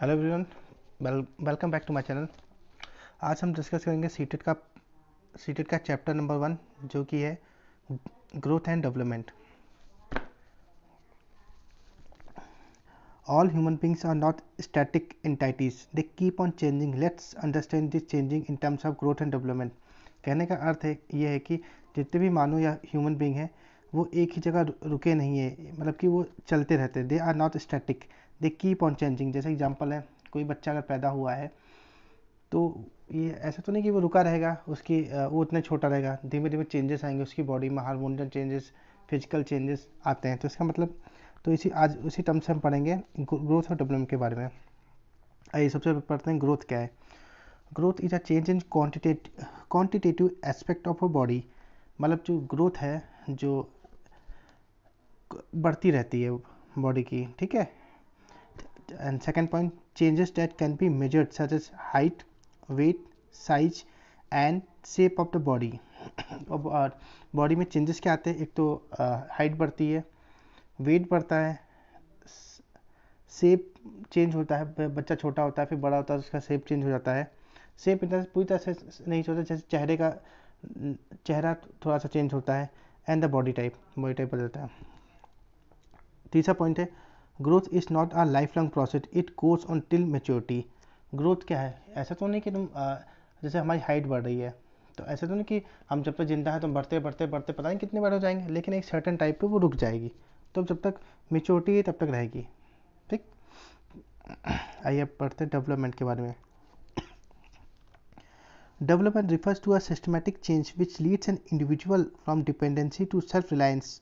Hello everyone welcome back to my channel आज हम discuss करेंगे सीटेट का सीटेट का चैप्टर नंबर वन जो कि है growth and development all human beings are not static entities they keep on changing let's understand this changing in terms of growth and development कहने का अर्थ है ये है कि जितने भी मानव या ह्यूमन बींग हैं वो एक ही जगह रुके नहीं है मतलब कि वो चलते रहते they are not static they keep on changing जैसे एग्जाम्पल है कोई बच्चा अगर पैदा हुआ है तो ये ऐसा तो नहीं कि वो रुका रहेगा उसकी वो उतना छोटा रहेगा धीमे धीमे चेंजेस आएंगे उसकी बॉडी में हारमोनियल चेंजेस फिजिकल चेंजेस आते हैं तो इसका मतलब तो इसी आज उसी टर्म से हम पढ़ेंगे ग्रोथ और डेवलपमेंट के बारे में आइए सबसे पहले पढ़ते हैं ग्रोथ क्या है growth is a change in quantitate quantitative aspect of a body मतलब जो ग्रोथ है जो बढ़ती रहती है बॉडी की ठीक है and second point changes that can be measured such as height weight size and shape of the body और बॉडी में चेंजेस क्या आते हैं एक तो हाइट uh, बढ़ती है वेट बढ़ता है शेप चेंज होता है बच्चा छोटा होता है फिर बड़ा होता है तो उसका शेप चेंज हो जाता है शेप इतना पूरी तरह से नहीं होता जैसे चेहरे का चेहरा थोड़ा सा चेंज होता है and the body type body type बदलता है तीसरा पॉइंट है growth is not a life long process it course on till maturity growth क्या है ऐसा तो नहीं कि तुम आ, जैसे हमारी हाइट बढ़ रही है तो ऐसा तो नहीं कि हम जब तक जिंदा है तो बढ़ते बढ़ते बढ़ते पता नहीं कितने बड़े हो जाएंगे लेकिन एक सर्टन टाइप पे वो रुक जाएगी तो जब तक मेच्योरिटी है तब तक रहेगी ठीक आइए अब पढ़ते हैं डेवलपमेंट के बारे में development refers to systematic change which leads an individual from dependency to self reliance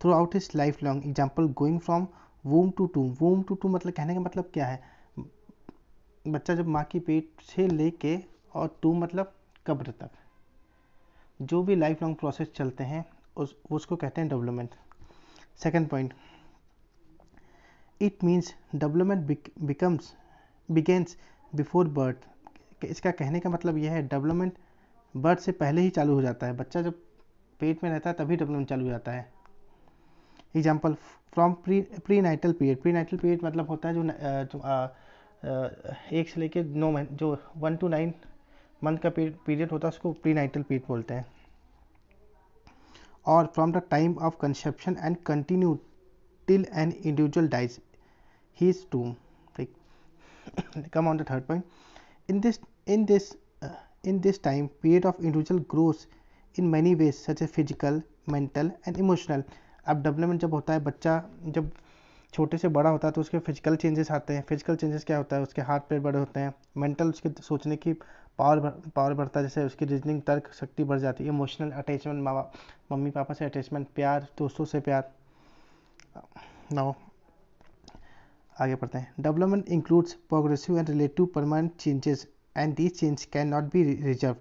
throughout his life long example going from womb to tomb womb to tomb मतलब कहने का मतलब क्या है बच्चा जब माँ की पेट से लेके और टू मतलब कब्र तक जो भी लाइफ लॉन्ग प्रोसेस चलते हैं उस उसको कहते हैं development second point it means development becomes begins before birth इसका कहने का मतलब यह है डेवलपमेंट बर्थ से पहले ही चालू हो जाता है बच्चा जब पेट में रहता है तभी डेवलपमेंट चालू हो जाता है example from pre prenatal period prenatal period मतलब होता है जो, एक से लेके नौ मंथ जो वन टू नाइन मंथ का पीरियड होता है उसको प्रीनाइटल पीरियड बोलते हैं और from the time of conception and continue till an individual dies his tomb ठीक come on the third point in this in this in this time period of individual growth in many ways such a physical mental and emotional अब development जब होता है बच्चा जब छोटे से बड़ा होता है तो उसके फिजिकल चेंजेस आते हैं फिजिकल चेंजेस क्या होता है उसके हाथ पैर बड़े होते हैं मेंटल उसके सोचने की पावर पावर बढ़ता है जैसे उसकी रीजनिंग तर्क शक्ति बढ़ जाती है इमोशनल अटैचमेंट माँ मम्मी पापा से अटैचमेंट प्यार दोस्तों से प्यार नाउ आगे पढ़ते हैं development includes progressive and relative permanent changes and these change can not be reserve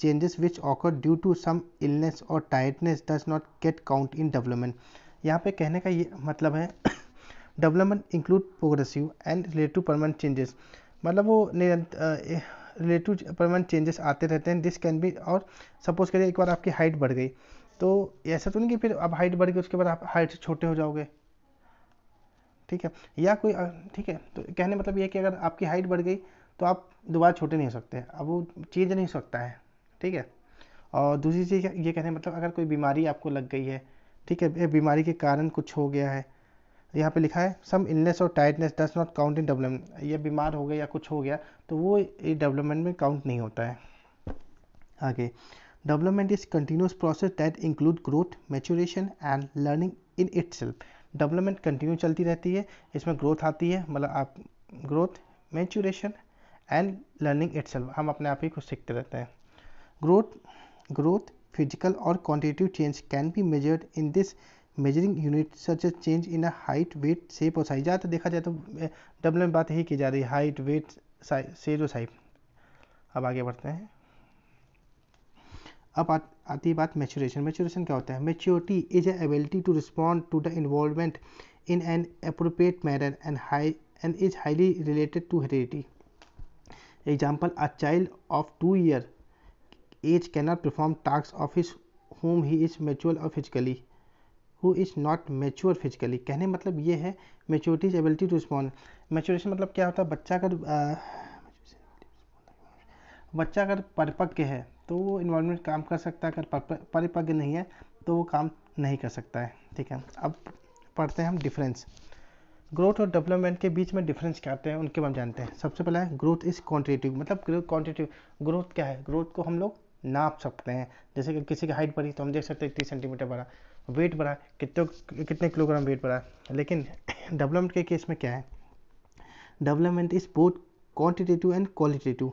changes which occur due to some illness or tightness does not get count in development यहाँ पे कहने का ये मतलब है include progressive and relate to permanent changes मतलब वो निरंतर रिलेटिव परमानेंट चेंजेस आते रहते हैं दिस कैन बी और सपोज करिए एक बार आपकी हाइट बढ़ गई तो ऐसा तो नहीं कि फिर आप हाइट बढ़ गई उसके बाद आप हाइट से छोटे हो जाओगे ठीक है या कोई ठीक है तो कहने मतलब ये है कि अगर आपकी हाइट बढ़ गई तो आप दोबारा छोटे नहीं हो सकते अब वो चेंज नहीं हो सकता है ठीक है और दूसरी चीज़ ये कहते हैं मतलब अगर कोई बीमारी आपको लग गई है ठीक है बीमारी के कारण कुछ हो गया है यहाँ पे लिखा है some illness or tightness does not count in development ये बीमार हो गया या कुछ हो गया तो वो डेवलपमेंट में काउंट नहीं होता है आगे development is continuous process that include growth maturation and learning in it development continue चलती रहती है इसमें ग्रोथ आती है मतलब आप growth maturation and learning it हम अपने आप ही कुछ सीखते रहते हैं Growth, growth, physical or quantitative change can be measured in this measuring unit such a change in a height weight shape or size ज़्यादा देखा जाए तो डबल में बात यही की जा रही है हाइट वेट शेज और साइज अब आगे बढ़ते हैं अब आ, आती है बात मेच्योरेशन मेच्योरेशन क्या होता है maturity is a ability to respond to the involvement in an appropriate manner and high and is highly related to heredity example a child of two year age cannot perform task of his home he is mature or physically who is not mature physically कहने मतलब ये है is ability to respond maturation मतलब क्या होता है बच्चा अगर बच्चा अगर परिपक्व है तो वो इन्वायरमेंट काम कर सकता है अगर परिपक्व नहीं है तो वो काम नहीं कर सकता है ठीक है अब पढ़ते हैं हम डिफरेंस ग्रोथ और डेवलपमेंट के बीच में डिफरेंस क्या होते हैं उनके बारे में जानते हैं सबसे पहले है ग्रोथ इज़ क्वान्टिटिव मतलब क्वान्टिटेटिव ग्रोथ क्या है ग्रोथ को हम लोग नाप सकते हैं जैसे कि किसी की हाइट बढ़ी तो हम देख सकते हैं तीस सेंटीमीटर बढ़ा वेट बढ़ा कितने कितने किलोग्राम वेट बढ़ा लेकिन डेवलपमेंट के केस में क्या है development is both quantitative and qualitative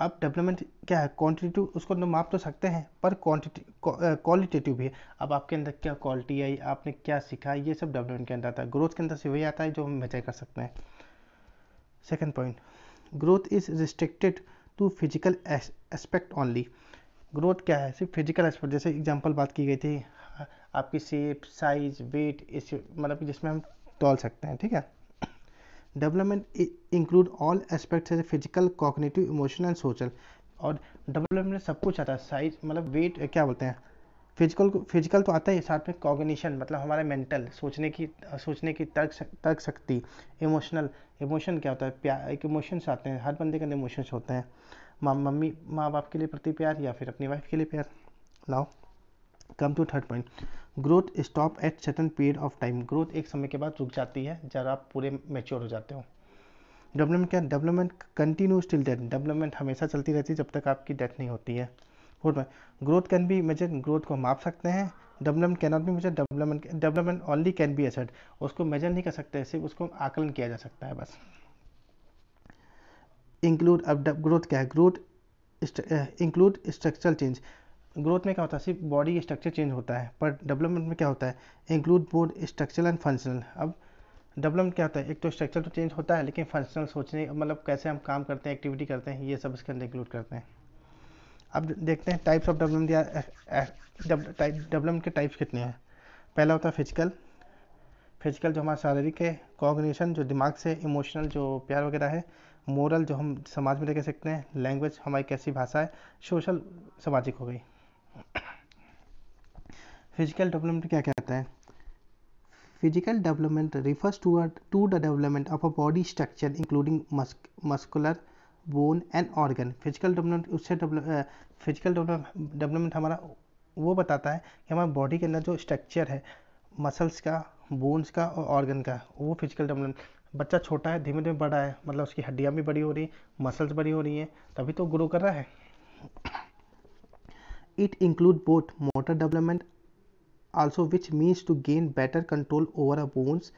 अब डेवलपमेंट क्या है क्वान्टिटेटिव उसको तो माप तो सकते हैं पर क्वान्टिटी क्वालिटेटिव भी है अब आपके अंदर क्या क्वालिटी आई आपने क्या सीखा ये सब डेवलपमेंट के अंदर आता है ग्रोथ के अंदर से वही आता है जो हम मेजर कर सकते हैं second point growth is restricted to physical aspect only ग्रोथ क्या है सिर्फ फिजिकल एस्पेक्ट जैसे एग्जांपल बात की गई थी आपकी शेप साइज वेट इस मतलब जिसमें हम तोल सकते हैं ठीक है डेवलपमेंट इंक्लूड ऑल एस्पेक्ट्स जैसे physical cognitive emotional and social और डेवलपमेंट में सब कुछ आता है साइज मतलब वेट क्या बोलते हैं फिजिकल फिजिकल तो आता ही साथ में कॉग्निशन मतलब हमारे मेंटल सोचने की सोचने की तर्क तर्क शक्ति इमोशनल इमोशन क्या होता है प्यार एक इमोशंस आते हैं हर बंदे के अंदर इमोशंस होते हैं माँ मम्मी माँ बाप के लिए प्रति प्यार या फिर अपनी वाइफ के लिए प्यार लाओ come to third point growth stop at certain period of time growth एक समय के बाद रुक जाती है जब आप पूरे मेच्योर हो जाते हो डेवलपमेंट क्या development continue still death development हमेशा चलती रहती है जब तक आपकी डेथ नहीं होती है fourth growth can be measure growth को माप सकते हैं डेवलपमेंट कैन नॉट भी measure development development only can be assert उसको मेजर नहीं कर सकते सिर्फ उसको आकलन किया जा सकता है बस इंक्लूड अब ग्रोथ क्या है growth include structural change growth में क्या होता है सिर्फ बॉडी स्ट्रक्चर चेंज होता है पर डेवलपमेंट में क्या होता है include both structural and functional अब डेवलपमेंट क्या होता है एक तो स्ट्रक्चर तो चेंज होता है लेकिन फंक्शनल सोचने मतलब कैसे हम काम करते हैं एक्टिविटी करते हैं ये सब इसके अंदर इंक्लूड करते हैं अब देखते हैं टाइप्स ऑफ डेवलपमेंट दिया डेवलपमेंट के टाइप्स कितने हैं पहला होता है फिजिकल फिजिकल जो हमारा शारीरिक है कॉग्निशन जो दिमाग से इमोशनल जो प्यार वगैरह है मोरल जो हम समाज में लेके सकते हैं लैंग्वेज हमारी कैसी भाषा है सोशल सामाजिक हो गई फिजिकल डेवलपमेंट क्या कहते हैं physical development refers to to the development of a body structure including muscular bone and organ physical development उससे फिजिकल डेवलपमेंट हमारा वो बताता है कि हमारे बॉडी के अंदर जो स्ट्रक्चर है मसल्स का बोन्स का और ऑर्गन का वो फिजिकल डेवलपमेंट बच्चा छोटा है धीमे धीमे बड़ा है मतलब उसकी हड्डियाँ भी बड़ी हो रही हैं मसल्स बड़ी हो रही हैं तभी तो ग्रो कर रहा है it include both motor development also which means to gain better control over a bones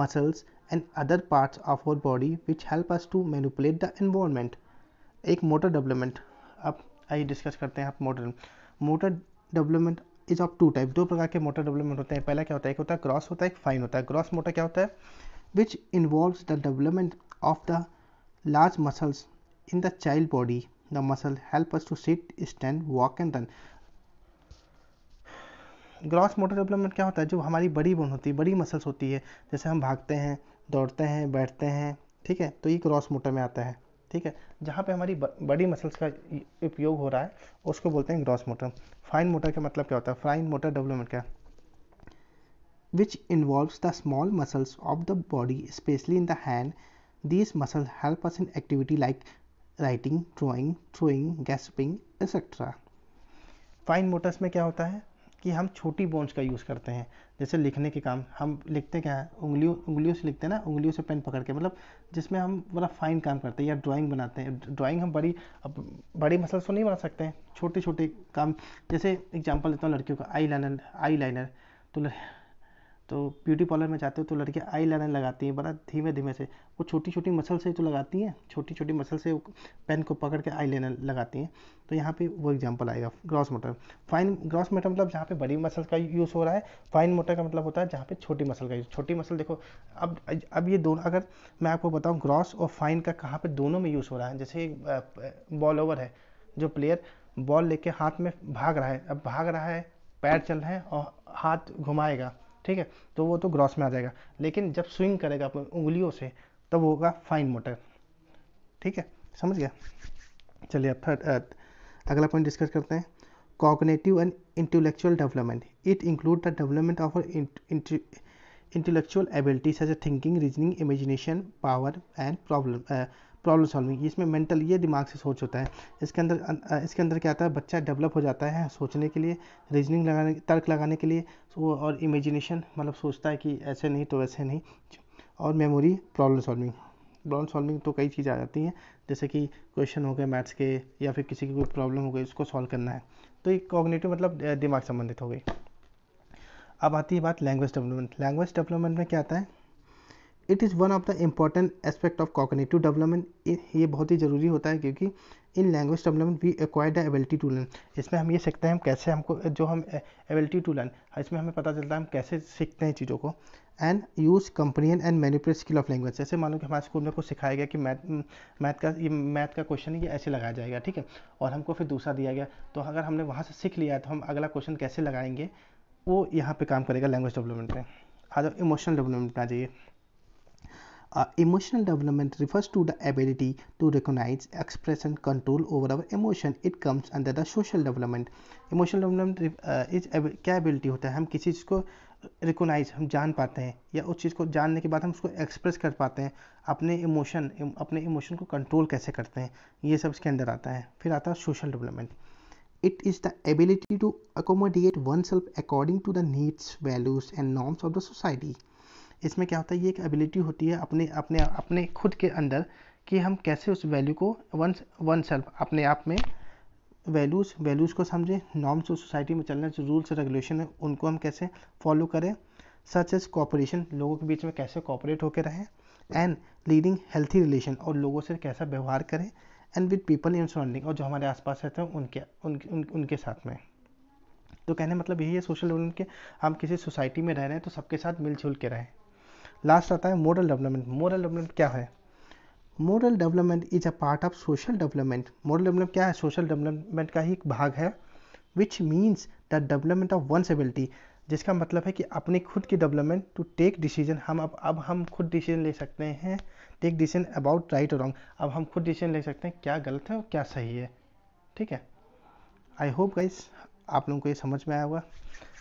muscles and other parts of our body which help us to manipulate the environment एक motor development अब आइए discuss करते हैं आप motor motor development is of two type दो प्रकार के motor development होते हैं पहला क्या होता है एक होता है क्रॉस होता है एक फाइन होता है क्रॉस मोटर क्या होता है which involve the development of the large muscles in the child body the muscle help us to sit stand walk and run gross motor development क्या होता है जो हमारी बड़ी बोन होती है बड़ी मसल्स होती है जैसे हम भागते हैं दौड़ते हैं बैठते हैं ठीक है तो ये ग्रॉस मोटर में आता है ठीक है जहाँ पे हमारी बड़ी मसल्स का उपयोग हो रहा है उसको बोलते हैं ग्रॉस मोटर फाइन मोटर का मतलब क्या होता है फाइन मोटर डेवलपमेंट क्या which involve the small muscles of the body specially in the hand These muscle help us in activity like writing drawing throwing grasping etcetera fine motors में क्या होता है कि हम छोटी बोन्स का यूज़ करते हैं जैसे लिखने के काम हम लिखते क्या है उंगलियों उंगलियों से लिखते हैं ना उंगलियों से पेन पकड़ के मतलब जिसमें हम बड़ा मतलब फाइन काम करते हैं या ड्राइंग बनाते हैं ड्राइंग हम बड़ी अब बड़ी मसल से तो नहीं बना सकते हैं छोटे छोटे काम जैसे एग्जाम्पल देता हूँ लड़कियों का आई लाइनर आई लाइनर तो तो ब्यूटी पार्लर में जाते हो तो लड़कियाँ आई लाइनर लगाती हैं बड़ा धीमे धीमे से वो छोटी छोटी मसल से तो लगाती हैं छोटी छोटी मसल से पेन को पकड़ के आई लाइनर लगाती हैं तो यहाँ पे वो एग्जांपल आएगा gross motor fine gross motor मतलब जहाँ पे बड़ी मसल का यूज़ हो रहा है फाइन मोटर का मतलब होता है जहाँ पे छोटी मसल का यूज़ छोटी मसल देखो अब अब ये दोनों अगर मैं आपको बताऊँ ग्रॉस और फाइन का कहाँ पर दोनों में यूज़ हो रहा है जैसे बॉल ओवर है जो प्लेयर बॉल लेके हाथ में भाग रहा है अब भाग रहा है पैर चल रहे हैं और हाथ घुमाएगा ठीक है तो वो तो ग्रॉस में आ जाएगा लेकिन जब स्विंग करेगा उंगलियों से तब होगा फाइन मोटर ठीक है समझ गया चलिए अब थर्ड uh, अगला पॉइंट डिस्कस करते हैं cognitive and intellectual development it include the development of intellectual ability such thinking reasoning imagination power and problem problem solving की इसमें मेंटल ये दिमाग से सोच होता है इसके अंदर अं, इसके अंदर क्या आता है बच्चा डेवलप हो जाता है सोचने के लिए रीजनिंग लगाने तर्क लगाने के लिए तो और इमेजिनेशन मतलब सोचता है कि ऐसे नहीं तो वैसे नहीं और memory problem solving problem solving तो कई चीज़ आ जाती हैं जैसे कि क्वेश्चन हो गए मैथ्स के या फिर किसी की कोई प्रॉब्लम हो गई उसको सॉल्व करना है तो ये कॉग्नेटिव मतलब दिमाग संबंधित हो गई अब आती है बात लैंग्वेज डेवलपमेंट लैंग्वेज डेवलपमेंट में क्या आता है it is one of the important aspect of cognitive development ये बहुत ही ज़रूरी होता है क्योंकि in language development we acquire the ability to learn इसमें हम ये सीखते हैं हम कैसे हमको जो हम एबिलिटी टू लर्न इसमें हमें पता चलता है हम कैसे सीखते हैं चीज़ों को and use companion and manipulate skill of language जैसे मानो कि हमारे स्कूल में कुछ सिखाया गया कि मैथ मैथ का ये मैथ का क्वेश्चन ये ऐसे लगाया जाएगा ठीक है और हमको फिर दूसरा दिया गया तो अगर हमने वहाँ से सीख लिया तो हम अगला क्वेश्चन कैसे लगाएंगे वो यहाँ पे काम करेगा लैंग्वेज डेवलपमेंट पर आ जाओ इमोशनल डेवलपमेंट आ जाइए Uh, emotional development refers to the ability to recognize, express, and control over our emotion. It comes under the social development. Emotional development uh, is क्या ability होता है हम किसी चीज़ को रिकोनाइज हम जान पाते हैं या उस चीज़ को जानने के बाद हम उसको एक्सप्रेस कर पाते हैं अपने इमोशन अपने इमोशन को कंट्रोल कैसे करते हैं ये सब इसके अंदर आता है फिर आता है social development it is the ability to accommodate oneself according to the needs values and norms of the society इसमें क्या होता है ये एक एबिलिटी होती है अपने अपने अपने खुद के अंदर कि हम कैसे उस वैल्यू को वन वन सेल्फ अपने आप में वैल्यूज़ वैल्यूज़ को समझें नॉर्म्स और सोसाइटी में चलने जो रूल्स रेगुलेशन है उनको हम कैसे फॉलो करें सच एज कॉपरेशन लोगों के बीच में कैसे कॉपरेट होकर रहें एंड लीडिंग हेल्थी रिलेशन और लोगों से कैसा व्यवहार करें and with people in surrounding और जो हमारे आसपास रहते हैं उनके उन, उन, उनके साथ में तो कहने मतलब यही है सोशल डेवलपमेंट के हम किसी सोसाइटी में रह रहे हैं तो सबके साथ मिलजुल के रहें लास्ट आता है मोरल डेवलपमेंट मोरल डेवलपमेंट क्या है moral development is a part of social development moral development क्या है सोशल डेवलपमेंट का ही एक भाग है which means the development of one ability जिसका मतलब है कि अपनी खुद की डेवलपमेंट टू टेक डिसीजन हम अब अब हम खुद डिसीजन ले सकते हैं take decision about right or wrong अब हम खुद डिसीजन ले सकते हैं क्या गलत है और क्या सही है ठीक है आई होप गाइस आप लोगों को ये समझ में आया होगा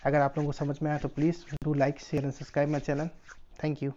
अगर आप लोगों को समझ में आया तो please do like share and subscribe my channel Thank you.